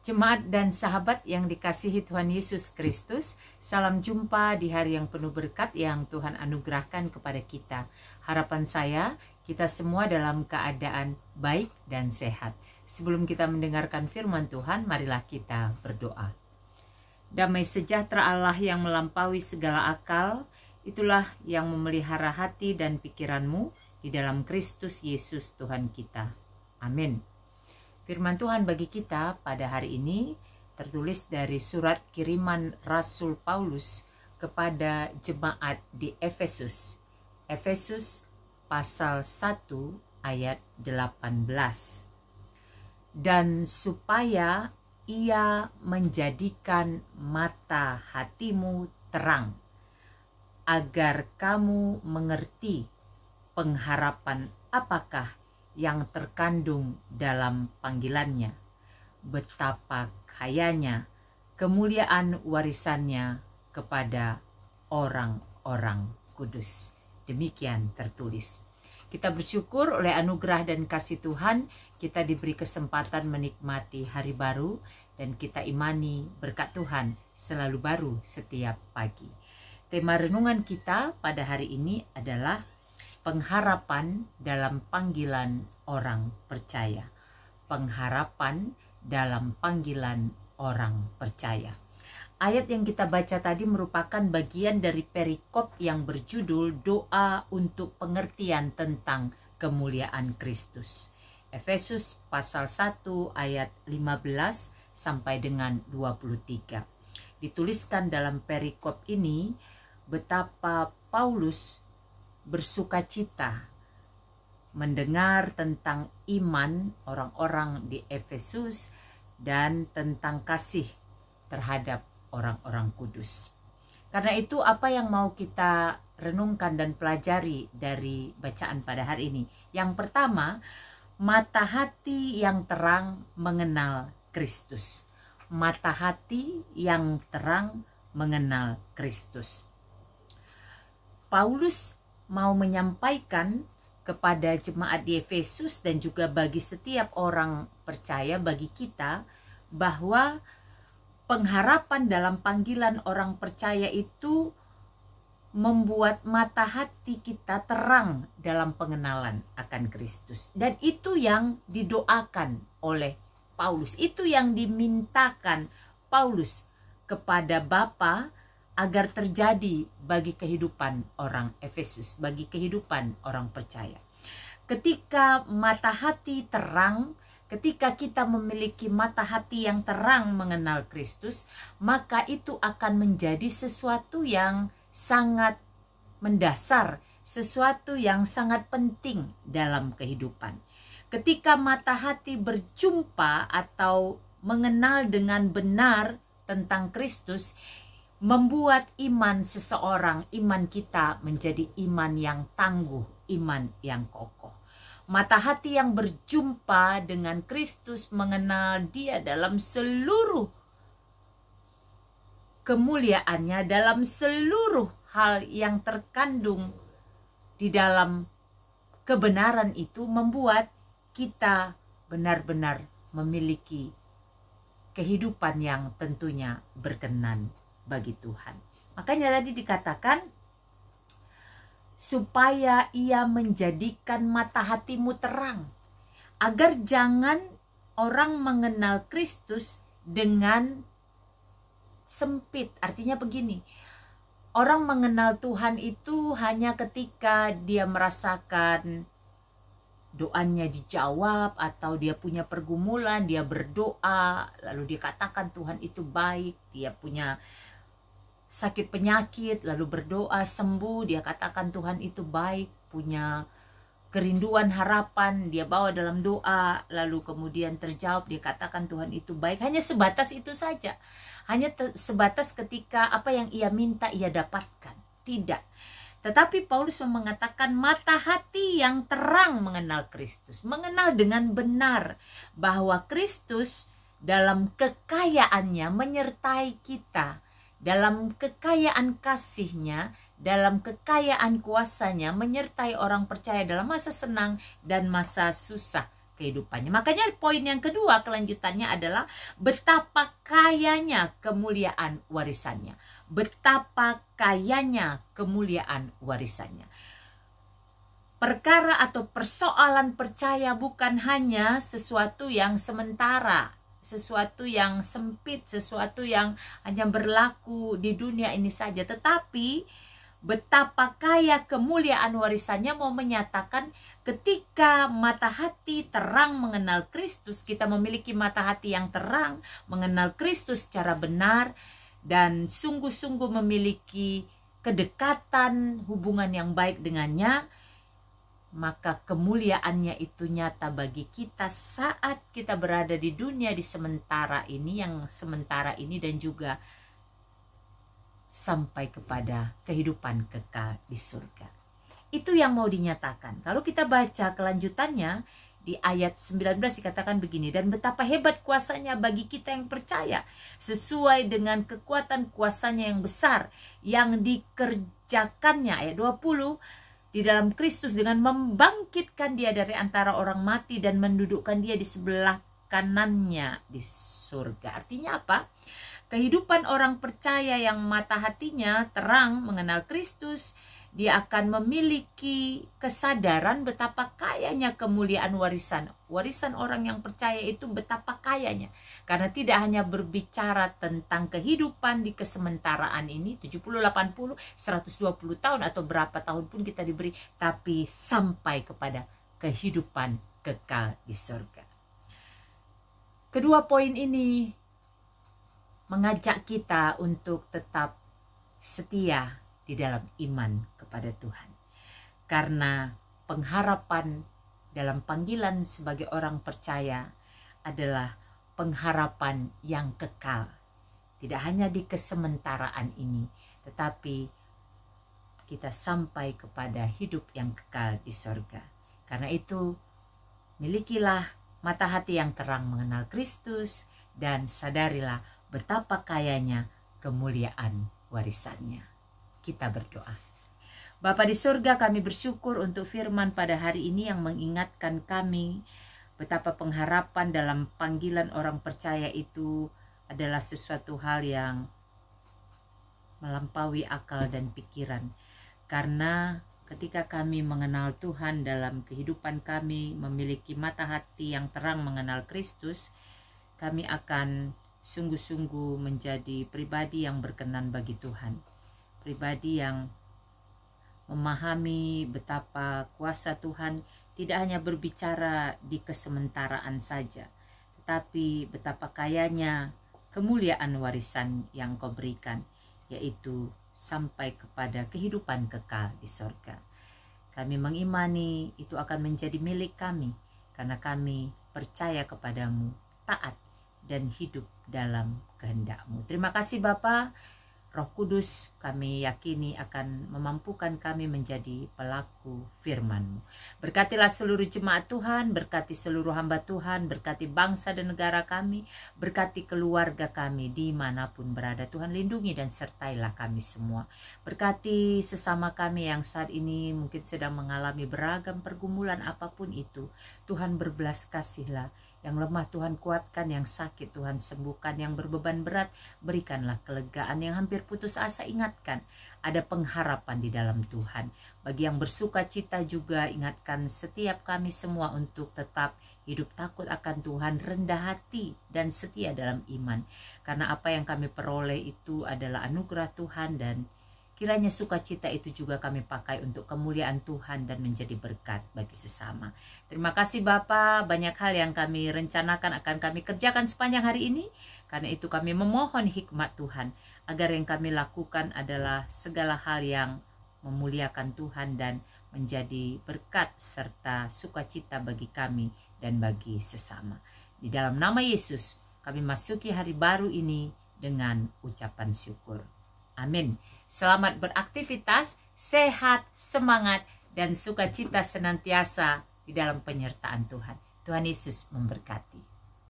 Jemaat dan sahabat yang dikasihi Tuhan Yesus Kristus, salam jumpa di hari yang penuh berkat yang Tuhan anugerahkan kepada kita. Harapan saya, kita semua dalam keadaan baik dan sehat. Sebelum kita mendengarkan firman Tuhan, marilah kita berdoa. Damai sejahtera Allah yang melampaui segala akal, itulah yang memelihara hati dan pikiranmu di dalam Kristus Yesus Tuhan kita. Amin. Firman Tuhan bagi kita pada hari ini tertulis dari surat kiriman Rasul Paulus kepada jemaat di Efesus. Efesus pasal 1 ayat 18. Dan supaya ia menjadikan mata hatimu terang agar kamu mengerti pengharapan apakah yang terkandung dalam panggilannya, betapa kayanya kemuliaan warisannya kepada orang-orang kudus. Demikian tertulis. Kita bersyukur oleh anugerah dan kasih Tuhan, kita diberi kesempatan menikmati hari baru dan kita imani berkat Tuhan selalu baru setiap pagi. Tema renungan kita pada hari ini adalah pengharapan dalam panggilan orang percaya. Pengharapan dalam panggilan orang percaya. Ayat yang kita baca tadi merupakan bagian dari perikop yang berjudul Doa untuk Pengertian tentang Kemuliaan Kristus. Efesus pasal 1 ayat 15 sampai dengan 23. Dituliskan dalam perikop ini betapa Paulus bersuka cita mendengar tentang iman orang-orang di Efesus dan tentang kasih terhadap orang-orang kudus. Karena itu apa yang mau kita renungkan dan pelajari dari bacaan pada hari ini? Yang pertama, mata hati yang terang mengenal Kristus. Mata hati yang terang mengenal Kristus. Paulus mau menyampaikan kepada jemaat di Efesus dan juga bagi setiap orang percaya bagi kita bahwa pengharapan dalam panggilan orang percaya itu membuat mata hati kita terang dalam pengenalan akan Kristus dan itu yang didoakan oleh Paulus itu yang dimintakan Paulus kepada Bapa agar terjadi bagi kehidupan orang Efesus, bagi kehidupan orang percaya. Ketika mata hati terang, ketika kita memiliki mata hati yang terang mengenal Kristus, maka itu akan menjadi sesuatu yang sangat mendasar, sesuatu yang sangat penting dalam kehidupan. Ketika mata hati berjumpa atau mengenal dengan benar tentang Kristus, membuat iman seseorang, iman kita menjadi iman yang tangguh, iman yang kokoh. Mata hati yang berjumpa dengan Kristus mengenal dia dalam seluruh kemuliaannya, dalam seluruh hal yang terkandung di dalam kebenaran itu membuat kita benar-benar memiliki kehidupan yang tentunya berkenan bagi Tuhan. Makanya tadi dikatakan supaya ia menjadikan mata hatimu terang agar jangan orang mengenal Kristus dengan sempit. Artinya begini, orang mengenal Tuhan itu hanya ketika dia merasakan doanya dijawab atau dia punya pergumulan, dia berdoa, lalu dia katakan Tuhan itu baik, dia punya sakit penyakit, lalu berdoa sembuh, dia katakan Tuhan itu baik, punya kerinduan harapan, dia bawa dalam doa, lalu kemudian terjawab, dia katakan Tuhan itu baik. Hanya sebatas itu saja. Hanya sebatas ketika apa yang ia minta ia dapatkan. Tidak. Tetapi Paulus mengatakan mata hati yang terang mengenal Kristus, mengenal dengan benar bahwa Kristus dalam kekayaannya menyertai kita dalam kekayaan kasihnya, dalam kekayaan kuasanya menyertai orang percaya dalam masa senang dan masa susah kehidupannya. Makanya poin yang kedua kelanjutannya adalah betapa kayanya kemuliaan warisannya. Betapa kayanya kemuliaan warisannya. Perkara atau persoalan percaya bukan hanya sesuatu yang sementara, sesuatu yang sempit, sesuatu yang hanya berlaku di dunia ini saja. Tetapi betapa kaya kemuliaan warisannya mau menyatakan ketika mata hati terang mengenal Kristus, kita memiliki mata hati yang terang mengenal Kristus secara benar dan sungguh-sungguh memiliki kedekatan hubungan yang baik dengannya, maka kemuliaannya itu nyata bagi kita saat kita berada di dunia di sementara ini yang sementara ini dan juga sampai kepada kehidupan kekal di surga. Itu yang mau dinyatakan. Kalau kita baca kelanjutannya di ayat 19 dikatakan begini dan betapa hebat kuasanya bagi kita yang percaya sesuai dengan kekuatan kuasanya yang besar yang dikerjakannya ayat 20 di dalam Kristus dengan membangkitkan dia dari antara orang mati dan mendudukkan dia di sebelah kanannya di surga. Artinya apa? Kehidupan orang percaya yang mata hatinya terang mengenal Kristus dia akan memiliki kesadaran betapa kayanya kemuliaan warisan. Warisan orang yang percaya itu betapa kayanya. Karena tidak hanya berbicara tentang kehidupan di kesementaraan ini 70, 80, 120 tahun atau berapa tahun pun kita diberi, tapi sampai kepada kehidupan kekal di surga. Kedua poin ini mengajak kita untuk tetap setia di dalam iman kepada Tuhan. Karena pengharapan dalam panggilan sebagai orang percaya adalah pengharapan yang kekal. Tidak hanya di kesementaraan ini, tetapi kita sampai kepada hidup yang kekal di sorga. Karena itu, milikilah mata hati yang terang mengenal Kristus dan sadarilah betapa kayanya kemuliaan warisannya kita berdoa. Bapa di surga kami bersyukur untuk firman pada hari ini yang mengingatkan kami betapa pengharapan dalam panggilan orang percaya itu adalah sesuatu hal yang melampaui akal dan pikiran. Karena ketika kami mengenal Tuhan dalam kehidupan kami, memiliki mata hati yang terang mengenal Kristus, kami akan sungguh-sungguh menjadi pribadi yang berkenan bagi Tuhan pribadi yang memahami betapa kuasa Tuhan tidak hanya berbicara di kesementaraan saja, tetapi betapa kayanya kemuliaan warisan yang kau berikan, yaitu sampai kepada kehidupan kekal di sorga. Kami mengimani itu akan menjadi milik kami, karena kami percaya kepadamu, taat, dan hidup dalam kehendakmu. Terima kasih Bapak. Roh Kudus kami yakini akan memampukan kami menjadi pelaku firman-Mu. Berkatilah seluruh jemaat Tuhan, berkati seluruh hamba Tuhan, berkati bangsa dan negara kami, berkati keluarga kami dimanapun berada. Tuhan lindungi dan sertailah kami semua. Berkati sesama kami yang saat ini mungkin sedang mengalami beragam pergumulan apapun itu. Tuhan berbelas kasihlah yang lemah Tuhan kuatkan, yang sakit Tuhan sembuhkan, yang berbeban berat berikanlah kelegaan, yang hampir putus asa ingatkan ada pengharapan di dalam Tuhan. Bagi yang bersuka cita juga ingatkan setiap kami semua untuk tetap hidup takut akan Tuhan, rendah hati dan setia dalam iman. Karena apa yang kami peroleh itu adalah anugerah Tuhan dan Kiranya sukacita itu juga kami pakai untuk kemuliaan Tuhan dan menjadi berkat bagi sesama. Terima kasih Bapak, banyak hal yang kami rencanakan akan kami kerjakan sepanjang hari ini. Karena itu kami memohon hikmat Tuhan agar yang kami lakukan adalah segala hal yang memuliakan Tuhan dan menjadi berkat serta sukacita bagi kami dan bagi sesama. Di dalam nama Yesus, kami masuki hari baru ini dengan ucapan syukur. Amin. Selamat beraktivitas, sehat, semangat, dan sukacita senantiasa di dalam penyertaan Tuhan. Tuhan Yesus memberkati.